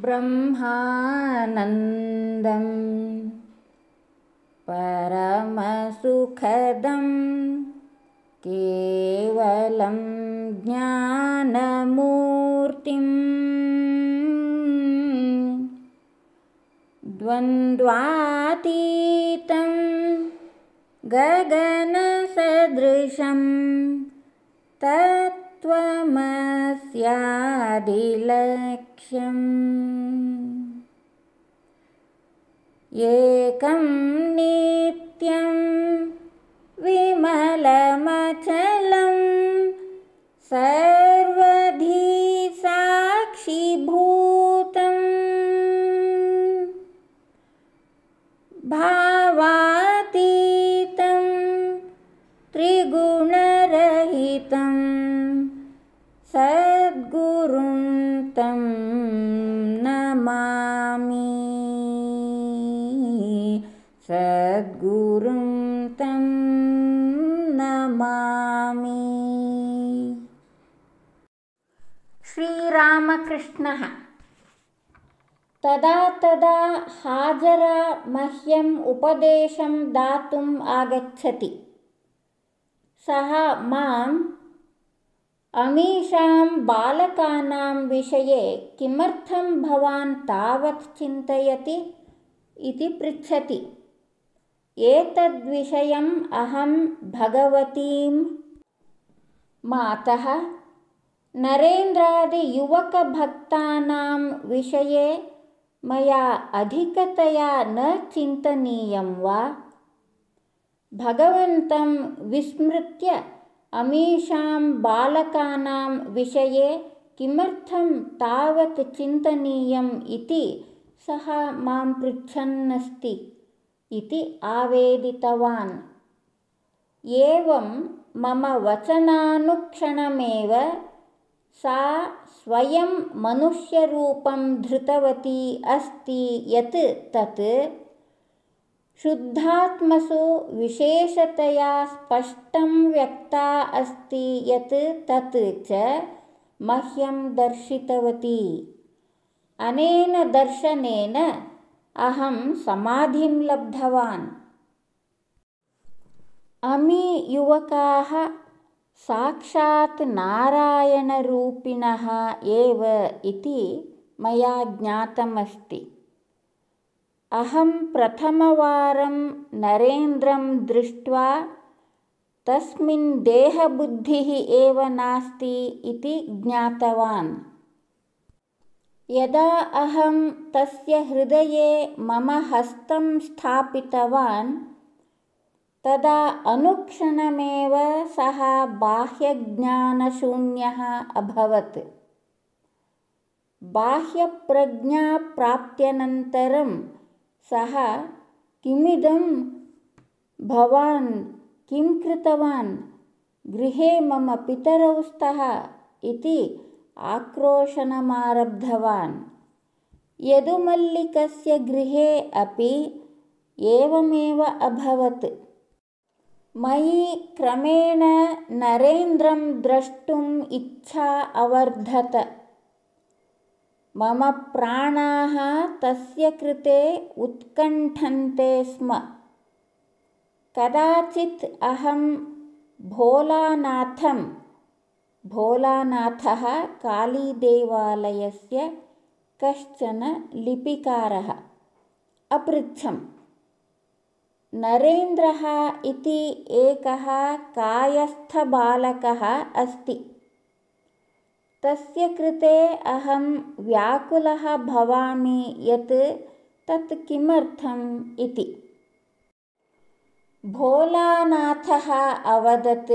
ब्रह्मानन्दं परमसुखदं केवलं ज्ञानमूर्तिम् द्वन्द्वातीतं गगनसदृशं तत् त्वमस्यादिलक्ष्यम् एकं नित्यं विमलमचलं सर्वधिसाक्षीभूतम् भावातीतं त्रिगुणरहितम् नमामि सद्गुरुं तं नमामि श्रीरामकृष्णः तदा तदा हाजरा मह्यम् उपदेशं दातुम् आगच्छति सः मां अमीषां बालकानां विषये किमर्थं भवान् तावत् चिन्तयति इति पृच्छति एतद्विषयम् अहं भगवतीं मातः नरेन्द्रादियुवकभक्तानां विषये मया अधिकतया न चिन्तनीयं वा भगवन्तं विस्मृत्य अमीषां बालकानां विषये किमर्थं तावत् चिन्तनीयम् इति सः मां पृच्छन्नस्ति इति आवेदितवान् एवं मम वचनानुक्षणमेव सा स्वयं मनुष्यरूपं धृतवती अस्ति यत् तत् शुद्धात्मसु विशेषतया स्पष्टं व्यक्ता अस्ति यत् तत् च मह्यं दर्शितवती अनेन दर्शनेन अहं समाधिं लब्धवान् अमी युवकाः साक्षात् नारायणरूपिणः एव इति मया ज्ञातमस्ति अहं प्रथमवारं नरेन्द्रं दृष्ट्वा तस्मिन् देहबुद्धिः एव नास्ति इति ज्ञातवान् यदा अहं तस्य हृदये मम हस्तं स्थापितवान् तदा अनुक्षणमेव सः बाह्यज्ञानशून्यः अभवत् बाह्यप्रज्ञाप्राप्त्यनन्तरं सः किमिदं भवान् किं कृतवान् गृहे मम पितरौ स्तः इति आक्रोशनमारब्धवान् यदुमल्लिकस्य गृहे अपि एवमेव अभवत् मयि क्रमेण नरेन्द्रं द्रष्टुम् इच्छा अवर्धत मम प्राणाः तस्य कृते उत्कण्ठन्ते स्म कदाचित् अहं भोलानाथं भोलानाथः कालीदेवालयस्य कश्चन लिपिकारः अपृच्छम् नरेन्द्रः इति एकः कायस्थबालकः अस्ति तस्य कृते अहं व्याकुलः भवामि यत् तत् किमर्थम् इति भोलानाथः अवदत्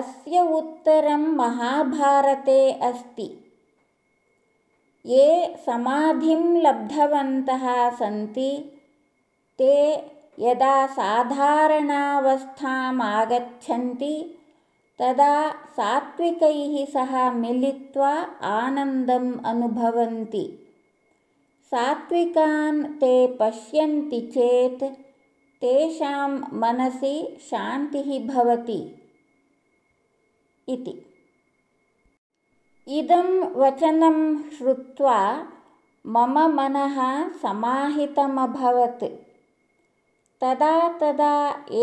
अस्य उत्तरं महाभारते अस्ति ये समाधिं लब्धवन्तः सन्ति ते यदा साधारणावस्थामागच्छन्ति आगच्छन्ति तदा सात्विकैः सह मिलित्वा आनन्दम् अनुभवन्ति सात्विकान् ते पश्यन्ति चेत् तेषां मनसि शान्तिः भवति इति इदं वचनं श्रुत्वा मम मनः समाहितम् अभवत् तदा तदा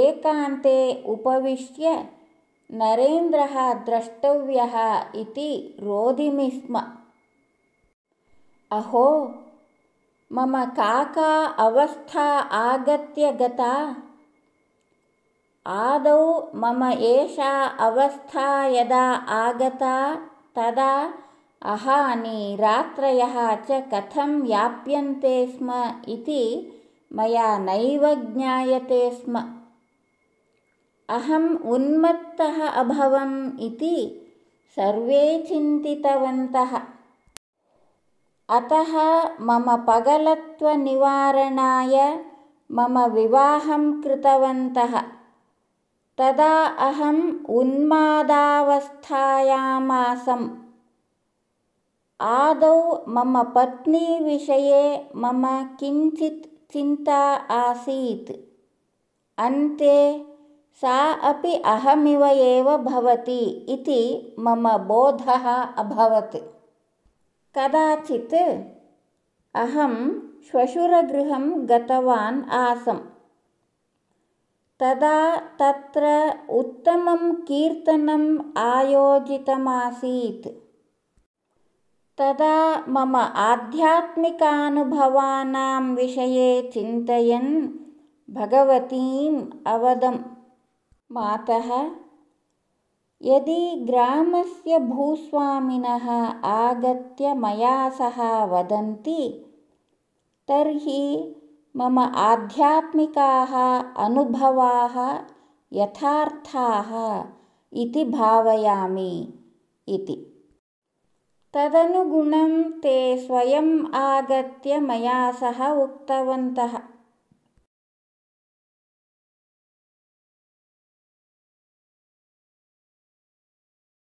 एकान्ते उपविश्य नरेन्द्रः द्रष्टव्यः इति रोदिमि स्म अहो मम काका अवस्था आगत्य गता आदौ मम एषा अवस्था यदा आगता तदा अहानि रात्रयः च कथं याप्यन्ते स्म इति मया नैव ज्ञायते स्म अहम् उन्मत्तः अभवम् इति सर्वे चिन्तितवन्तः अतः मम पगलत्वनिवारणाय मम विवाहं कृतवन्तः तदा अहम् उन्मादावस्थायामासम् आदौ मम पत्नी विषये मम किञ्चित् चिन्ता आसीत् अन्ते सा अपि अहमिव एव भवति इति मम बोधः अभवत् कदाचित् अहं श्वशुरगृहं गतवान् आसम् तदा तत्र उत्तमं कीर्तनम् आयोजितमासीत् तदा मम आध्यात्मिकानुभवानां विषये चिन्तयन् भगवतीम् अवदम् मातः यदि ग्रामस्य भूस्वामिनः आगत्य मया सह वदन्ति तर्हि मम आध्यात्मिकाः अनुभवाः यथार्थाः इति भावयामि इति तदनुगुणं ते स्वयम् आगत्य मया सह उक्तवन्तः